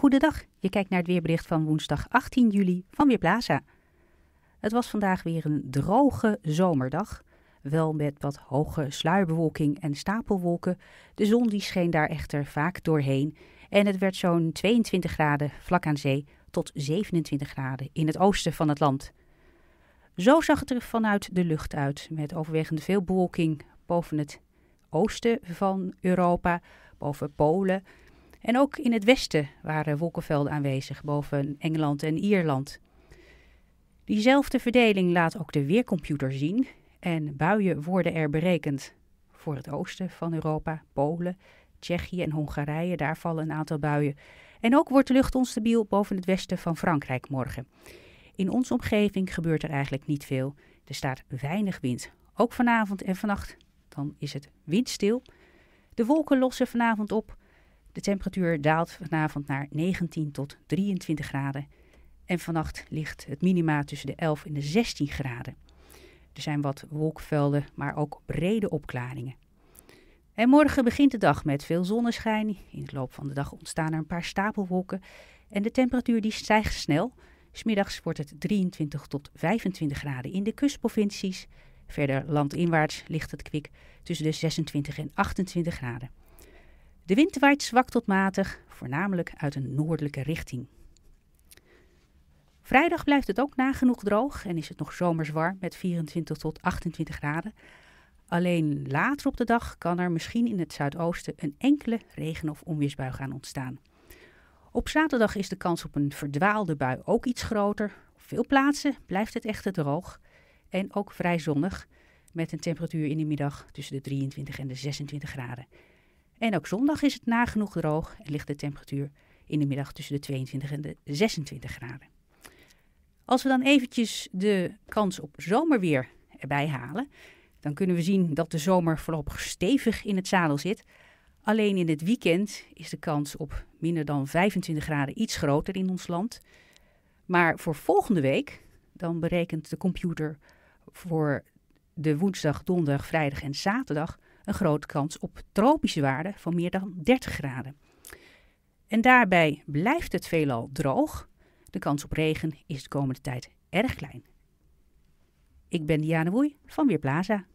Goedendag, je kijkt naar het weerbericht van woensdag 18 juli van Weerplaza. Het was vandaag weer een droge zomerdag, wel met wat hoge sluierbewolking en stapelwolken. De zon die scheen daar echter vaak doorheen en het werd zo'n 22 graden vlak aan zee tot 27 graden in het oosten van het land. Zo zag het er vanuit de lucht uit, met overwegend veel bewolking boven het oosten van Europa, boven Polen, en ook in het westen waren wolkenvelden aanwezig, boven Engeland en Ierland. Diezelfde verdeling laat ook de weercomputer zien en buien worden er berekend. Voor het oosten van Europa, Polen, Tsjechië en Hongarije, daar vallen een aantal buien. En ook wordt de lucht onstabiel boven het westen van Frankrijk morgen. In onze omgeving gebeurt er eigenlijk niet veel. Er staat weinig wind. Ook vanavond en vannacht. Dan is het windstil. De wolken lossen vanavond op de temperatuur daalt vanavond naar 19 tot 23 graden. En vannacht ligt het minima tussen de 11 en de 16 graden. Er zijn wat wolkvelden, maar ook brede opklaringen. En morgen begint de dag met veel zonneschijn. In de loop van de dag ontstaan er een paar stapelwolken. En de temperatuur die stijgt snel. Smiddags wordt het 23 tot 25 graden in de kustprovincies. Verder landinwaarts ligt het kwik tussen de 26 en 28 graden. De wind waait zwak tot matig, voornamelijk uit een noordelijke richting. Vrijdag blijft het ook nagenoeg droog en is het nog zomers warm met 24 tot 28 graden. Alleen later op de dag kan er misschien in het zuidoosten een enkele regen- of onweersbui gaan ontstaan. Op zaterdag is de kans op een verdwaalde bui ook iets groter. Op veel plaatsen blijft het echter droog en ook vrij zonnig met een temperatuur in de middag tussen de 23 en de 26 graden. En ook zondag is het nagenoeg droog en ligt de temperatuur in de middag tussen de 22 en de 26 graden. Als we dan eventjes de kans op zomerweer erbij halen, dan kunnen we zien dat de zomer voorlopig stevig in het zadel zit. Alleen in het weekend is de kans op minder dan 25 graden iets groter in ons land. Maar voor volgende week, dan berekent de computer voor de woensdag, donderdag, vrijdag en zaterdag een grote kans op tropische waarden van meer dan 30 graden. En daarbij blijft het veelal droog. De kans op regen is de komende tijd erg klein. Ik ben Diane Woei van Weerplaza.